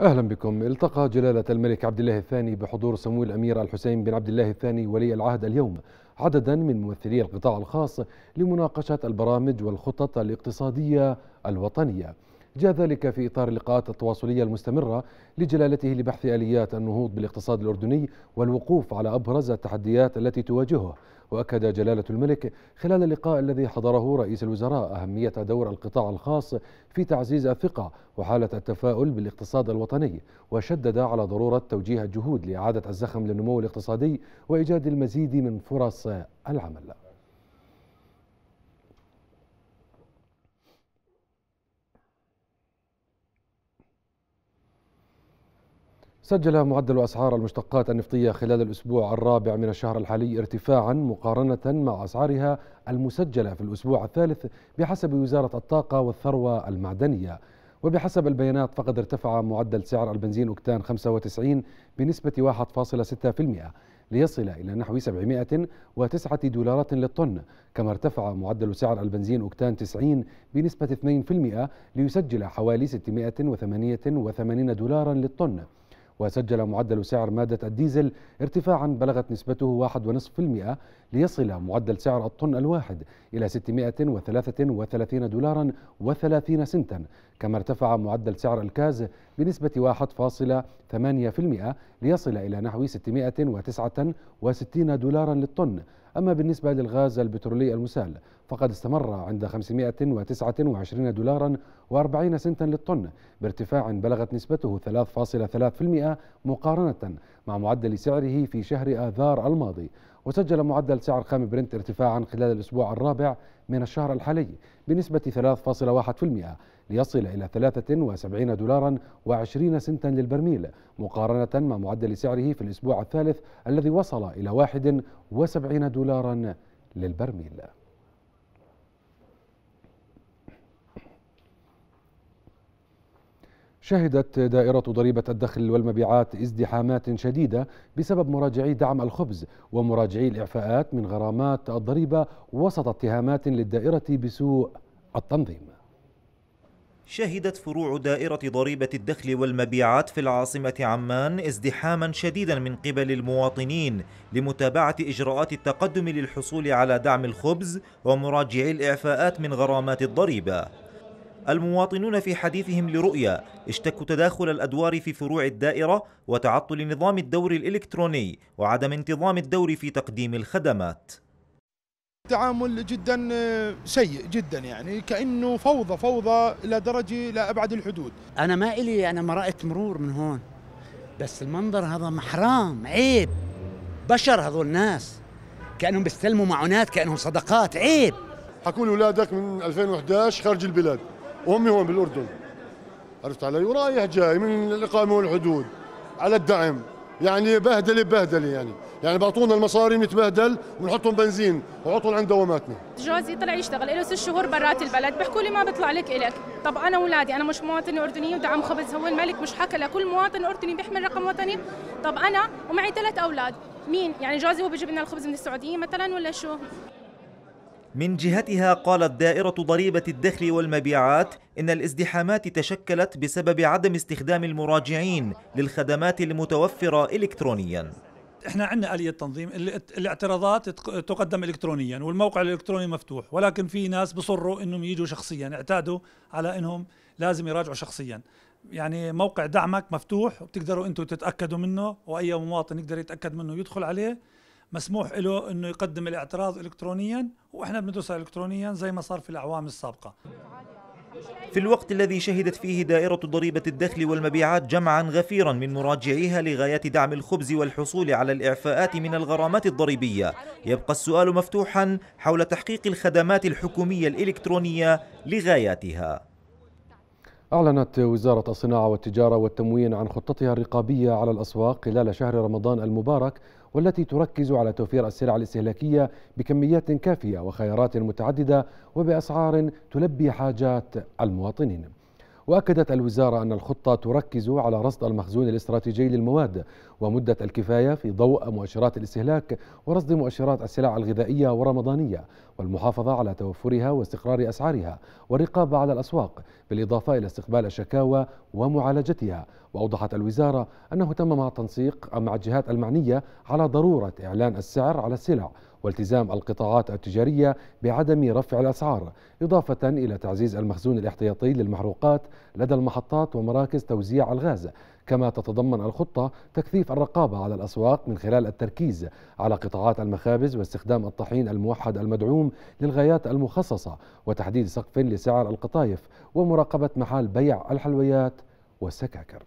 اهلا بكم التقى جلاله الملك عبد الله الثاني بحضور سمو الامير الحسين بن عبد الله الثاني ولي العهد اليوم عددا من ممثلي القطاع الخاص لمناقشه البرامج والخطط الاقتصاديه الوطنيه جاء ذلك في إطار اللقاءات التواصلية المستمرة لجلالته لبحث آليات النهوض بالاقتصاد الأردني والوقوف على أبرز التحديات التي تواجهه وأكد جلالة الملك خلال اللقاء الذي حضره رئيس الوزراء أهمية دور القطاع الخاص في تعزيز الثقة وحالة التفاؤل بالاقتصاد الوطني وشدد على ضرورة توجيه الجهود لإعادة الزخم للنمو الاقتصادي وإيجاد المزيد من فرص العمل سجل معدل أسعار المشتقات النفطية خلال الأسبوع الرابع من الشهر الحالي ارتفاعا مقارنة مع أسعارها المسجلة في الأسبوع الثالث بحسب وزارة الطاقة والثروة المعدنية وبحسب البيانات فقد ارتفع معدل سعر البنزين أكتان 95 بنسبة 1.6% ليصل إلى نحو 709 دولارات للطن كما ارتفع معدل سعر البنزين أكتان 90 بنسبة 2% ليسجل حوالي 688 دولارا للطن وسجل معدل سعر مادة الديزل ارتفاعا بلغت نسبته 1.5% ليصل معدل سعر الطن الواحد إلى 633 دولارا و30 سنتا كما ارتفع معدل سعر الكاز بنسبة 1.8% ليصل إلى نحو 669 دولارا للطن أما بالنسبة للغاز البترولي المسال فقد استمر عند 529 دولارا و40 سنتا للطن بارتفاع بلغت نسبته 3.3% مقارنة مع معدل سعره في شهر آذار الماضي وسجل معدل سعر خام برنت ارتفاعا خلال الأسبوع الرابع من الشهر الحالي بنسبة 3.1% ليصل إلى 73 دولارا و20 سنتا للبرميل مقارنة مع معدل سعره في الأسبوع الثالث الذي وصل إلى 71 دولارا للبرميل شهدت دائرة ضريبة الدخل والمبيعات ازدحامات شديدة بسبب مراجعي دعم الخبز ومراجعي الإعفاءات من غرامات الضريبة وسط اتهامات للدائرة بسوء التنظيم شهدت فروع دائرة ضريبة الدخل والمبيعات في العاصمة عمان ازدحاما شديدا من قبل المواطنين لمتابعة إجراءات التقدم للحصول على دعم الخبز ومراجعي الإعفاءات من غرامات الضريبة المواطنون في حديثهم لرؤيا اشتكوا تداخل الأدوار في فروع الدائرة وتعطل نظام الدور الإلكتروني وعدم انتظام الدور في تقديم الخدمات تعامل جدا آه، سيء جدا يعني كانه فوضى فوضى الى درجه لا ابعد الحدود انا ما الي انا ما رايت مرور من هون بس المنظر هذا محرام عيب بشر هذول الناس كانهم بيستلموا معونات كانهم صدقات عيب حكون اولادك من 2011 خارج البلاد وامي هون بالاردن عرفت علي ورايح جاي من الاقامه والحدود على الدعم يعني بهدله بهدله يعني يعني بعطونا المصاري نتبهدل ونحطهم بنزين وعطون عند دواماتنا جوزي طلع يشتغل له ست شهور برات البلد بيحكوا لي ما بيطلع لك الك طب انا ولادي انا مش مواطنه اردنيه ودعم خبز هو الملك مش حكى لكل مواطن اردني بيحمل رقم وطني طب انا ومعي ثلاث اولاد مين يعني جوزي هو بيجيب لنا الخبز من السعوديه مثلا ولا شو من جهتها قالت دائرة ضريبة الدخل والمبيعات إن الازدحامات تشكلت بسبب عدم استخدام المراجعين للخدمات المتوفرة إلكترونياً احنا عندنا اليه تنظيم الاعتراضات تقدم الكترونيا والموقع الالكتروني مفتوح ولكن في ناس بصروا انهم يجوا شخصيا اعتادوا على انهم لازم يراجعوا شخصيا يعني موقع دعمك مفتوح وبتقدروا انتم تتاكدوا منه واي مواطن يقدر يتاكد منه يدخل عليه مسموح له انه يقدم الاعتراض الكترونيا واحنا بندرسها الكترونيا زي ما صار في الاعوام السابقه في الوقت الذي شهدت فيه دائرة ضريبة الدخل والمبيعات جمعا غفيرا من مراجعيها لغاية دعم الخبز والحصول على الإعفاءات من الغرامات الضريبية يبقى السؤال مفتوحا حول تحقيق الخدمات الحكومية الإلكترونية لغاياتها أعلنت وزارة الصناعة والتجارة والتموين عن خطتها الرقابية على الأسواق خلال شهر رمضان المبارك والتي تركز على توفير السلع الاستهلاكية بكميات كافية وخيارات متعددة وبأسعار تلبي حاجات المواطنين وأكدت الوزارة أن الخطة تركز على رصد المخزون الاستراتيجي للمواد ومدة الكفاية في ضوء مؤشرات الاستهلاك ورصد مؤشرات السلع الغذائية ورمضانية والمحافظة على توفرها واستقرار أسعارها والرقابة على الأسواق بالإضافة إلى استقبال الشكاوى ومعالجتها وأوضحت الوزارة أنه تم مع التنسيق مع الجهات المعنية على ضرورة إعلان السعر على السلع والتزام القطاعات التجارية بعدم رفع الأسعار إضافة إلى تعزيز المخزون الاحتياطي للمحروقات لدى المحطات ومراكز توزيع الغاز كما تتضمن الخطة تكثيف الرقابة على الأسواق من خلال التركيز على قطاعات المخابز واستخدام الطحين الموحد المدعوم للغايات المخصصة وتحديد سقف لسعر القطايف ومراقبة محال بيع الحلويات والسكاكر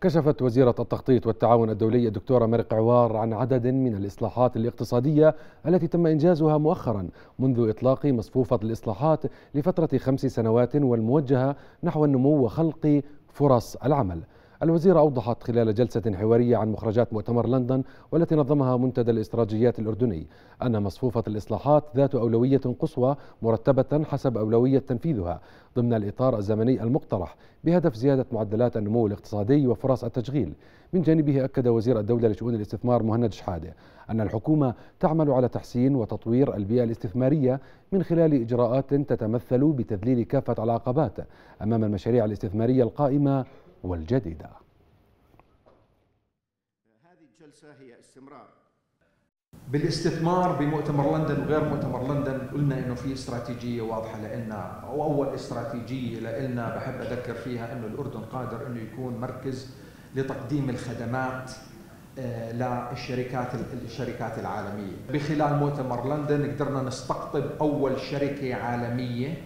كشفت وزيرة التخطيط والتعاون الدولي الدكتورة مرق عوار عن عدد من الإصلاحات الاقتصادية التي تم إنجازها مؤخرا منذ إطلاق مصفوفة الإصلاحات لفترة خمس سنوات والموجهة نحو النمو وخلق فرص العمل الوزيرة أوضحت خلال جلسة حوارية عن مخرجات مؤتمر لندن والتي نظمها منتدى الاستراتيجيات الأردني أن مصفوفة الإصلاحات ذات أولوية قصوى مرتبة حسب أولوية تنفيذها ضمن الإطار الزمني المقترح بهدف زيادة معدلات النمو الاقتصادي وفرص التشغيل من جانبه أكد وزير الدولة لشؤون الاستثمار مهند شحادة أن الحكومة تعمل على تحسين وتطوير البيئة الاستثمارية من خلال إجراءات تتمثل بتذليل كافة العقبات أمام المشاريع الاستثمارية القائمة والجديدة هذه الجلسة هي استمرار بالاستثمار بمؤتمر لندن وغير مؤتمر لندن قلنا انه في استراتيجيه واضحه لنا اول استراتيجيه لنا بحب اذكر فيها انه الاردن قادر انه يكون مركز لتقديم الخدمات آه، للشركات الشركات العالميه بخلال مؤتمر لندن قدرنا نستقطب اول شركه عالميه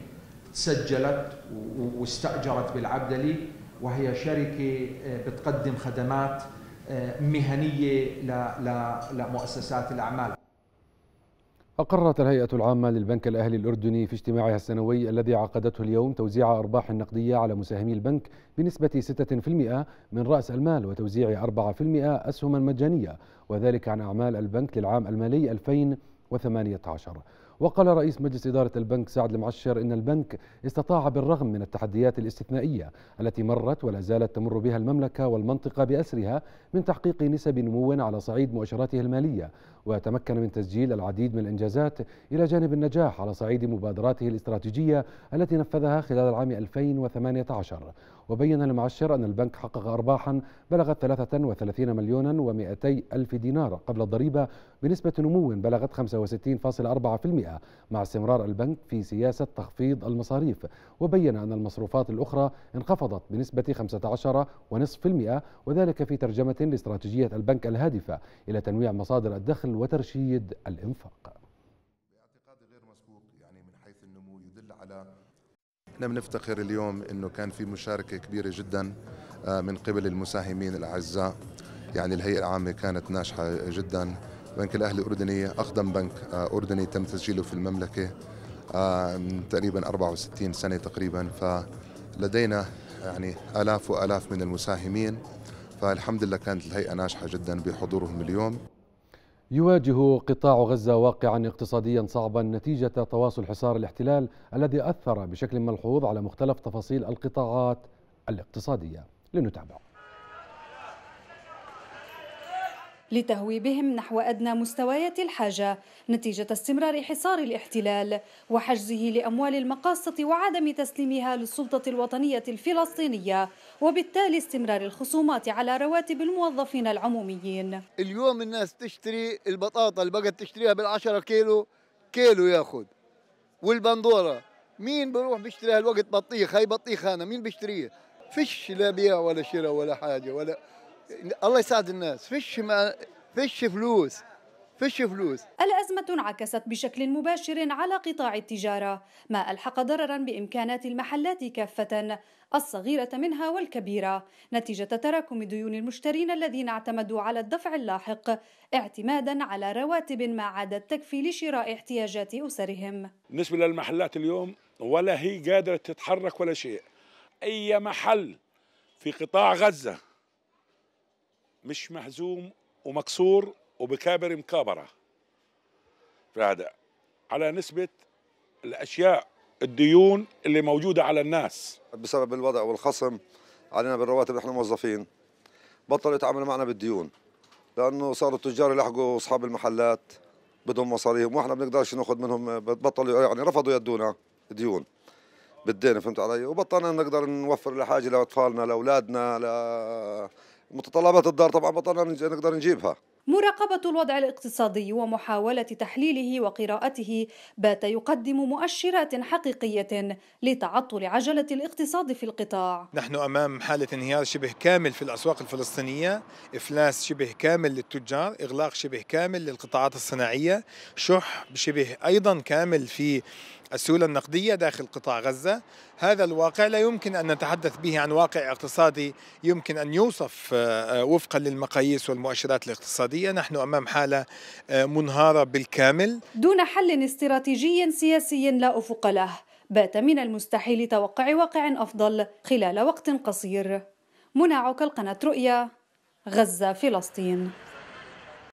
سجلت واستاجرت بالعبدلي وهي شركة آه، بتقدم خدمات آه، مهنية لمؤسسات الأعمال أقرت الهيئة العامة للبنك الأهلي الأردني في اجتماعها السنوي الذي عقدته اليوم توزيع أرباح النقدية على مساهمي البنك بنسبة 6% من رأس المال وتوزيع 4% أسهما مجانية وذلك عن أعمال البنك للعام المالي 2018 وقال رئيس مجلس إدارة البنك سعد المعشر إن البنك استطاع بالرغم من التحديات الاستثنائية التي مرت ولا زالت تمر بها المملكة والمنطقة بأسرها من تحقيق نسب نمو على صعيد مؤشراته المالية وتمكن من تسجيل العديد من الإنجازات إلى جانب النجاح على صعيد مبادراته الاستراتيجية التي نفذها خلال العام 2018 وبين المعشر أن البنك حقق أرباحا بلغت 33 مليونا و200 ألف دينار قبل الضريبة بنسبة نمو بلغت 65.4% السيئة مع استمرار البنك في سياسة تخفيض المصاريف وبين أن المصروفات الأخرى انخفضت بنسبة 15.5% وذلك في ترجمة لاستراتيجية البنك الهادفة إلى تنويع مصادر الدخل وترشيد الإنفاق نحن يعني بنفتخر اليوم انه كان في مشاركه كبيره جدا آه، من قبل المساهمين الاعزاء يعني الهيئه العامه كانت ناجحه جدا بنك الاهلي الاردني اقدم بنك آه، اردني تم تسجيله في المملكه من آه، تقريبا 64 سنه تقريبا فلدينا يعني الاف والاف من المساهمين فالحمد لله كانت الهيئه ناجحه جدا بحضورهم اليوم يواجه قطاع غزة واقعا اقتصاديا صعبا نتيجة تواصل حصار الاحتلال الذي أثر بشكل ملحوظ على مختلف تفاصيل القطاعات الاقتصادية لنتابع لتهويبهم نحو أدنى مستويات الحاجة نتيجة استمرار حصار الاحتلال وحجزه لأموال المقاصة وعدم تسليمها للسلطة الوطنية الفلسطينية وبالتالي استمرار الخصومات على رواتب الموظفين العموميين اليوم الناس تشتري البطاطا اللي بقت تشتريها بالعشرة كيلو كيلو ياخذ والبندورة مين بروح بيشتري هالوقت بطيخ هاي بطيخ أنا مين بيشتريه فيش لا بيع ولا شراء ولا حاجة ولا الله يساعد الناس فيش ما فيش فلوس فيش فلوس الأزمة انعكست بشكل مباشر على قطاع التجارة ما ألحق ضررا بإمكانات المحلات كافة الصغيرة منها والكبيرة نتيجة تراكم ديون المشترين الذين اعتمدوا على الدفع اللاحق اعتمادا على رواتب ما عادت تكفي لشراء احتياجات أسرهم بالنسبة للمحلات اليوم ولا هي قادرة تتحرك ولا شيء أي محل في قطاع غزة مش مهزوم ومكسور وبكابر مكابرة فهذا على نسبة الأشياء الديون اللي موجودة على الناس بسبب الوضع والخصم علينا بالرواتب نحن موظفين بطلوا يتعاملوا معنا بالديون لأنه صاروا التجار يلحقوا أصحاب المحلات بدهم مصاريهم واحنا بنقدرش ناخذ منهم بطلوا يعني رفضوا يدونا ديون بالدين فهمت علي وبطلنا نقدر نوفر لحاجه لاطفالنا لاولادنا ل متطلبات الدار طبعا بطلنا نقدر نجيبها مراقبة الوضع الاقتصادي ومحاولة تحليله وقراءته بات يقدم مؤشرات حقيقية لتعطل عجلة الاقتصاد في القطاع. نحن أمام حالة انهيار شبه كامل في الأسواق الفلسطينية، إفلاس شبه كامل للتجار، إغلاق شبه كامل للقطاعات الصناعية، شح شبه أيضا كامل في السيولة النقدية داخل قطاع غزة هذا الواقع لا يمكن أن نتحدث به عن واقع اقتصادي يمكن أن يوصف آه، آه، وفقا للمقاييس والمؤشرات الاقتصادية نحن أمام حالة آه، منهارة بالكامل دون حل استراتيجي سياسي لا أفق له بات من المستحيل توقع واقع أفضل خلال وقت قصير منى القناة رؤيا غزة فلسطين